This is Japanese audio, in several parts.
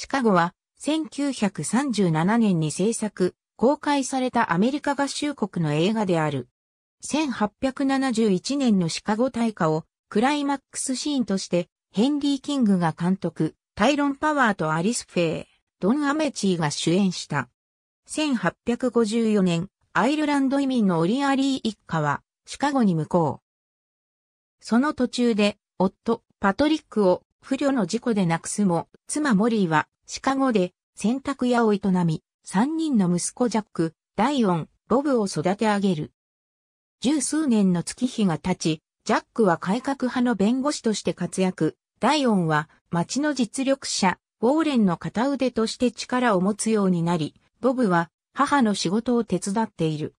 シカゴは1937年に制作、公開されたアメリカ合衆国の映画である。1871年のシカゴ大火をクライマックスシーンとしてヘンリー・キングが監督、タイロン・パワーとアリス・フェイ、ドン・アメチーが主演した。1854年、アイルランド移民のオリアリー一家はシカゴに向こう。その途中で夫、パトリックを不慮の事故で亡くすも、妻モリーはシカゴで洗濯屋を営み、三人の息子ジャック、ダイオン、ボブを育て上げる。十数年の月日が経ち、ジャックは改革派の弁護士として活躍、ダイオンは町の実力者、ウォーレンの片腕として力を持つようになり、ボブは母の仕事を手伝っている。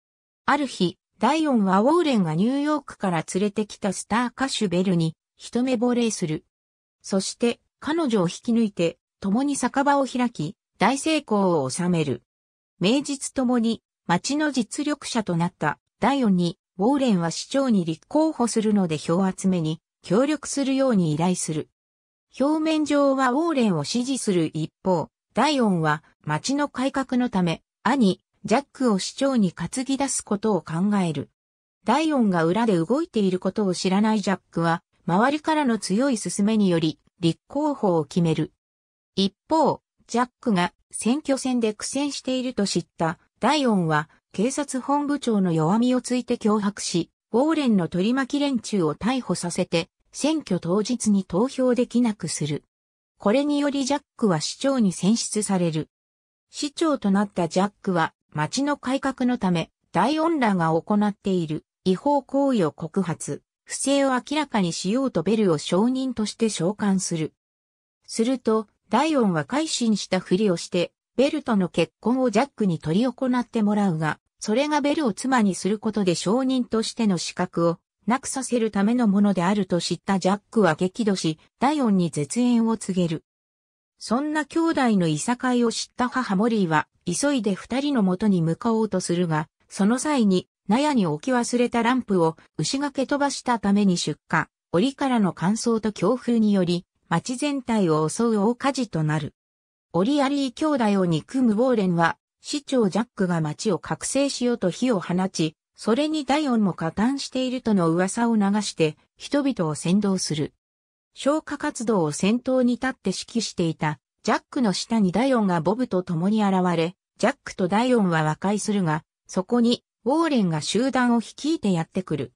ある日、ダイオンはウォーレンがニューヨークから連れてきたスター歌手ベルに一目惚れする。そして彼女を引き抜いて共に酒場を開き大成功を収める。名実ともに町の実力者となった第ンにウォーレンは市長に立候補するので票集めに協力するように依頼する。表面上はウォーレンを支持する一方、ダイオンは町の改革のため、兄、ジャックを市長に担ぎ出すことを考える。ダイオンが裏で動いていることを知らないジャックは、周りからの強い進めにより、立候補を決める。一方、ジャックが選挙戦で苦戦していると知ったダイオンは警察本部長の弱みをついて脅迫し、ウォーレンの取り巻き連中を逮捕させて、選挙当日に投票できなくする。これによりジャックは市長に選出される。市長となったジャックは町の改革のため、大オンらが行っている違法行為を告発。不正を明らかにしようとベルを証人として召喚する。すると、ダイオンは改心したふりをして、ベルとの結婚をジャックに取り行ってもらうが、それがベルを妻にすることで証人としての資格をなくさせるためのものであると知ったジャックは激怒し、ダイオンに絶縁を告げる。そんな兄弟のいさかいを知った母モリーは、急いで二人の元に向かおうとするが、その際に納屋に置き忘れたランプを牛が蹴飛ばしたために出火、檻からの乾燥と強風により、町全体を襲う大火事となる。オリアリー兄弟を憎むウォーレンは、市長ジャックが町を覚醒しようと火を放ち、それにダイオンも加担しているとの噂を流して、人々を先導する。消火活動を先頭に立って指揮していた、ジャックの下にダイオンがボブと共に現れ、ジャックとダイオンは和解するが、そこにウォーレンが集団を率いてやってくる。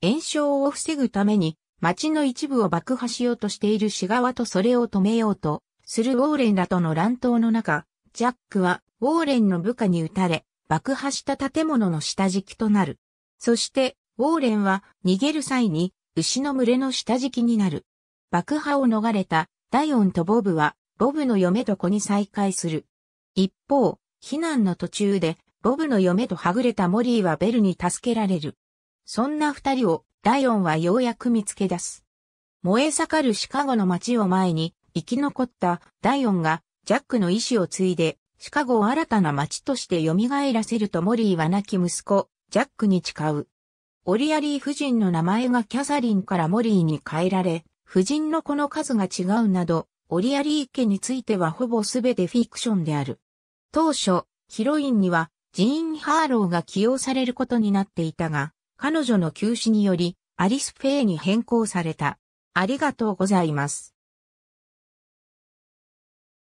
炎症を防ぐために、町の一部を爆破しようとしている市側とそれを止めようと、するウォーレンらとの乱闘の中、ジャックはウォーレンの部下に撃たれ、爆破した建物の下敷きとなる。そして、ウォーレンは逃げる際に牛の群れの下敷きになる。爆破を逃れたダイオンとボブはボブの嫁と子に再会する。一方、避難の途中でボブの嫁とはぐれたモリーはベルに助けられる。そんな二人をライオンはようやく見つけ出す。燃え盛るシカゴの街を前に生き残ったライオンがジャックの意志を継いでシカゴを新たな街として蘇らせるとモリーは亡き息子、ジャックに誓う。オリアリー夫人の名前がキャサリンからモリーに変えられ、夫人の子の数が違うなど、オリアリー家についてはほぼすべてフィクションである。当初、ヒロインにはジーン・ハーローが起用されることになっていたが、彼女の休止により、アリス・フェイに変更された。ありがとうございます。